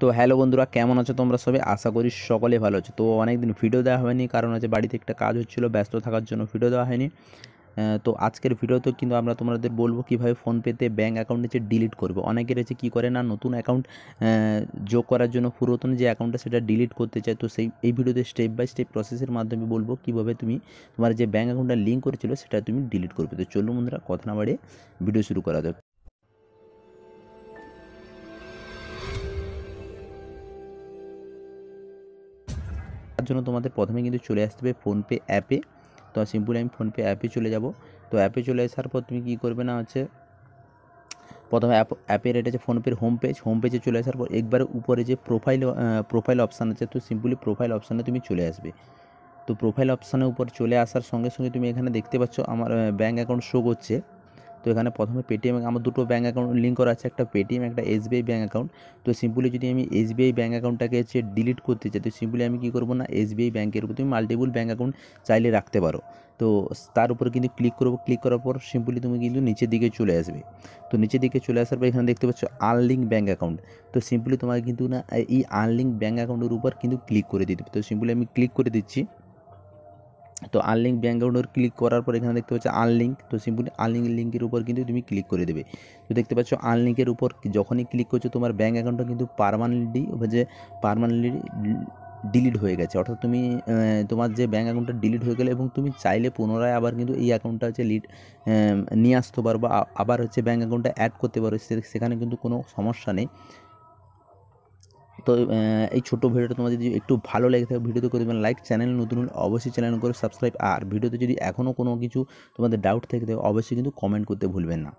তো হ্যালো বন্ধুরা কেমন আছো তোমরা সবাই আশা করি সকলে ভালো আছো তো অনেক দিন ভিডিও দেওয়া হয়নি কারণ হচ্ছে বাড়িতে একটা কাজ হচ্ছিলো ব্যস্ত থাকার জন্য ভিডিও দেওয়া হয়নি তো আজকের ভিডিওতে কিন্তু আমরা তোমাদের বলবো কীভাবে ফোনপেতে ব্যাঙ্ক অ্যাকাউন্ট যে ডিলিট করবো অনেকের হচ্ছে কী করে না নতুন অ্যাকাউন্ট যোগ করার জন্য পুরাতন যে অ্যাকাউন্টটা সেটা ডিলিট করতে চায় তো সেই এই ভিডিওতে স্টেপ বাই স্টেপ প্রসেসের মাধ্যমে বলবো কীভাবে তুমি তোমার যে ব্যাঙ্ক অ্যাকাউন্টটা লিঙ্ক করেছিল সেটা তুমি ডিলিট করবে তো চলুন বন্ধুরা কথা না বাড়িয়ে ভিডিও শুরু করা যাবে তার জন্য তোমাদের প্রথমে কিন্তু চলে আসতে হবে ফোনপে অ্যাপে তো সিম্পলি আমি ফোনপে অ্যাপে চলে যাব তো অ্যাপে চলে আসার পর তুমি কী করবে না হচ্ছে প্রথমে অ্যাপ অ্যাপের এটা আছে ফোনপের হোম পেজ হোম পেজে চলে আসার পর একবারে উপরে যে প্রোফাইল প্রোফাইল অপশান আছে তো সিম্পলি প্রোফাইল অপশানে তুমি চলে আসবে তো প্রোফাইল অপশানের উপর চলে আসার সঙ্গে সঙ্গে তুমি এখানে দেখতে পাচ্ছ আমার ব্যাঙ্ক অ্যাকাউন্ট শো করছে তো এখানে প্রথমে পেটিএম আমার দুটো ব্যাঙ্ক অ্যাকাউন্ট লিঙ্ক করা আছে একটা পেটিএম একটা এসবিআই ব্যাঙ্ক অ্যাকাউন্ট তো সিম্পলি যদি আমি এসবিআই ব্যাঙ্ক অ্যাকাউন্টটাকে হচ্ছে ডিলিট করতে চাই তো সিম্পলি আমি কী করবো না এসবিআই ব্যাঙ্কের উপর তুমি মাল্টিপুল ব্যাঙ্ক অ্যাকাউন্ট চাইলে রাখতে পারো তো তার উপরে কিন্তু ক্লিক করবো ক্লিক করার পর সিম্পলি তুমি কিন্তু নিচের দিকে চলে আসবে তো নিচের দিকে চলে আসার পর এখানে দেখতে পাচ্ছ আনলিঙ্ক ব্যাঙ্ক অ্যাকাউন্ট তো সিম্পলি তোমাকে কিন্তু না এই আনলিঙ্ক ব্যাঙ্ক অ্যাকাউন্টের উপর কিন্তু ক্লিক করে দিতে তো সিম্পলি আমি ক্লিক করে দিচ্ছি তো আনলিঙ্ক ব্যাঙ্ক অ্যাকাউন্টের ক্লিক করার পর এখানে দেখতে পাচ্ছ আনলিঙ্ক তো সিম্পলি আনলিঙ্ক লিঙ্কের উপর কিন্তু তুমি ক্লিক করে দেবে তো দেখতে পাচ্ছ আনলিঙ্কের উপর যখনই ক্লিক করছো তোমার ব্যাঙ্ক অ্যাকাউন্টটা কিন্তু পারমানেন্টলি যে পারমানেন্টলি ডিলিট হয়ে গেছে অর্থাৎ তুমি তোমার যে ব্যাঙ্ক অ্যাকাউন্টটা ডিলিট হয়ে গেলে এবং তুমি চাইলে পুনরায় আবার কিন্তু এই অ্যাকাউন্টটা হচ্ছে লিড নিয়ে আসতে পারো বা আবার হচ্ছে ব্যাঙ্ক অ্যাকাউন্টটা অ্যাড করতে পারো সেখানে কিন্তু কোনো সমস্যা নেই তো এই ছোটো ভিডিওটা তোমাদের যদি একটু ভালো লেগে থাকে ভিডিওতে করে দেবেন লাইক চ্যানেল নতুন হলে অবশ্যই চ্যানেল করে সাবস্ক্রাইব আর ভিডিওতে যদি এখনও কোনো কিছু তোমাদের ডাউট থেকে থাকে অবশ্যই কিন্তু কমেন্ট করতে ভুলবেন না